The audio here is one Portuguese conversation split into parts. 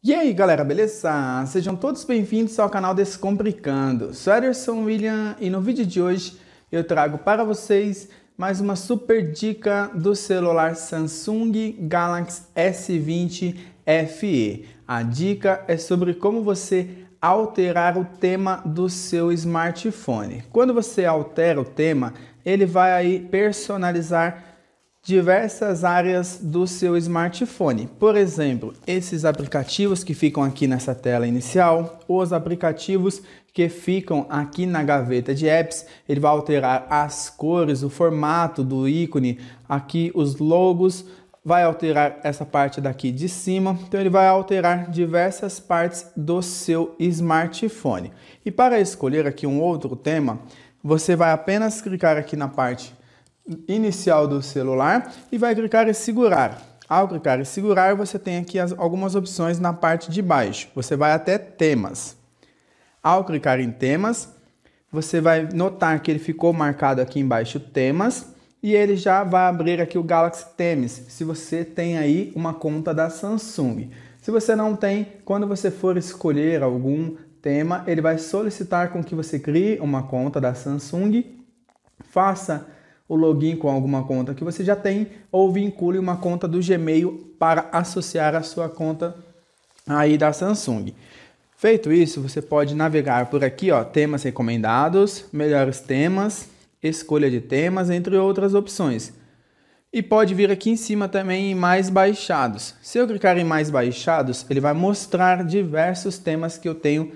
E aí galera, beleza? Sejam todos bem-vindos ao canal Descomplicando. Sou Ederson William e no vídeo de hoje eu trago para vocês mais uma super dica do celular Samsung Galaxy S20 FE. A dica é sobre como você alterar o tema do seu smartphone. Quando você altera o tema, ele vai aí personalizar diversas áreas do seu smartphone. Por exemplo, esses aplicativos que ficam aqui nessa tela inicial, os aplicativos que ficam aqui na gaveta de apps, ele vai alterar as cores, o formato do ícone, aqui os logos, vai alterar essa parte daqui de cima, então ele vai alterar diversas partes do seu smartphone. E para escolher aqui um outro tema, você vai apenas clicar aqui na parte inicial do celular e vai clicar em segurar. Ao clicar em segurar, você tem aqui as, algumas opções na parte de baixo. Você vai até temas. Ao clicar em temas, você vai notar que ele ficou marcado aqui embaixo temas e ele já vai abrir aqui o Galaxy Themes se você tem aí uma conta da Samsung. Se você não tem, quando você for escolher algum tema, ele vai solicitar com que você crie uma conta da Samsung, faça o login com alguma conta que você já tem ou vincule uma conta do Gmail para associar a sua conta aí da Samsung. Feito isso, você pode navegar por aqui, ó, temas recomendados, melhores temas, escolha de temas, entre outras opções. E pode vir aqui em cima também em mais baixados. Se eu clicar em mais baixados, ele vai mostrar diversos temas que eu tenho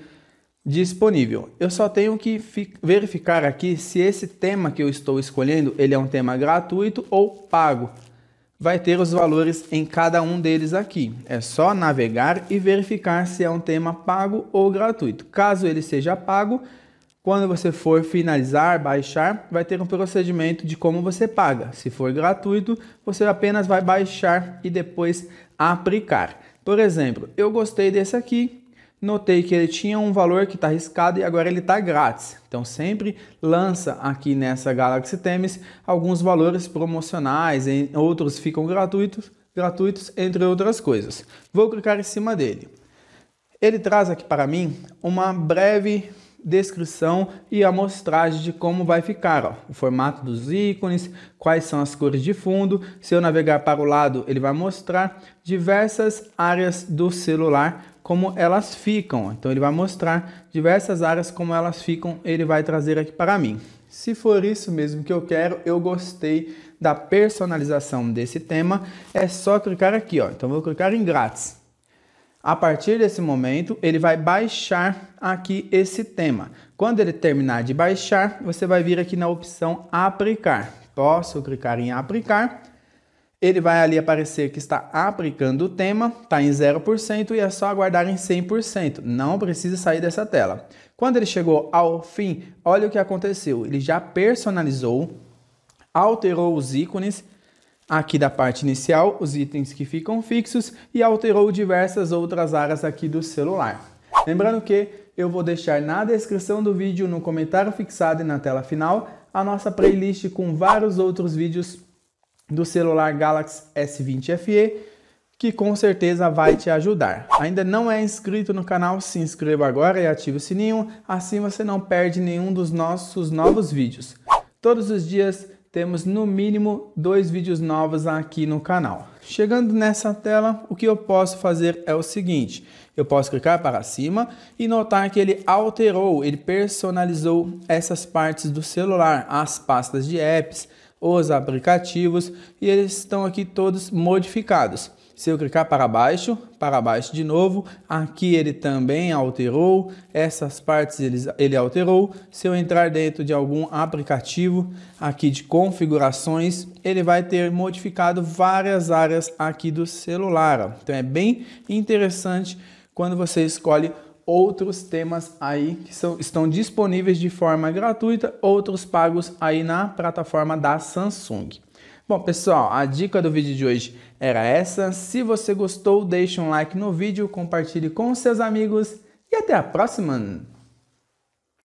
disponível. Eu só tenho que verificar aqui se esse tema que eu estou escolhendo, ele é um tema gratuito ou pago. Vai ter os valores em cada um deles aqui. É só navegar e verificar se é um tema pago ou gratuito. Caso ele seja pago, quando você for finalizar, baixar, vai ter um procedimento de como você paga. Se for gratuito, você apenas vai baixar e depois aplicar. Por exemplo, eu gostei desse aqui, notei que ele tinha um valor que está arriscado e agora ele está grátis. Então sempre lança aqui nessa Galaxy Temes alguns valores promocionais, em outros ficam gratuitos, gratuitos, entre outras coisas. Vou clicar em cima dele. Ele traz aqui para mim uma breve descrição e amostragem de como vai ficar, ó, o formato dos ícones, quais são as cores de fundo. Se eu navegar para o lado, ele vai mostrar diversas áreas do celular como elas ficam. Então ele vai mostrar diversas áreas como elas ficam, ele vai trazer aqui para mim. Se for isso mesmo que eu quero, eu gostei da personalização desse tema, é só clicar aqui, ó. Então vou clicar em grátis. A partir desse momento, ele vai baixar aqui esse tema. Quando ele terminar de baixar, você vai vir aqui na opção aplicar. Posso clicar em aplicar ele vai ali aparecer que está aplicando o tema, está em 0% e é só aguardar em 100%. Não precisa sair dessa tela. Quando ele chegou ao fim, olha o que aconteceu. Ele já personalizou, alterou os ícones aqui da parte inicial, os itens que ficam fixos e alterou diversas outras áreas aqui do celular. Lembrando que eu vou deixar na descrição do vídeo, no comentário fixado e na tela final, a nossa playlist com vários outros vídeos do celular Galaxy S20 FE, que com certeza vai te ajudar. Ainda não é inscrito no canal? Se inscreva agora e ative o sininho, assim você não perde nenhum dos nossos novos vídeos. Todos os dias temos no mínimo dois vídeos novos aqui no canal. Chegando nessa tela, o que eu posso fazer é o seguinte: eu posso clicar para cima e notar que ele alterou, ele personalizou essas partes do celular, as pastas de apps, os aplicativos e eles estão aqui todos modificados. Se eu clicar para baixo, para baixo de novo, aqui ele também alterou, essas partes ele, ele alterou. Se eu entrar dentro de algum aplicativo aqui de configurações, ele vai ter modificado várias áreas aqui do celular. Então é bem interessante quando você escolhe outros temas aí que são, estão disponíveis de forma gratuita, outros pagos aí na plataforma da Samsung. Bom, pessoal, a dica do vídeo de hoje era essa. Se você gostou, deixe um like no vídeo, compartilhe com seus amigos e até a próxima!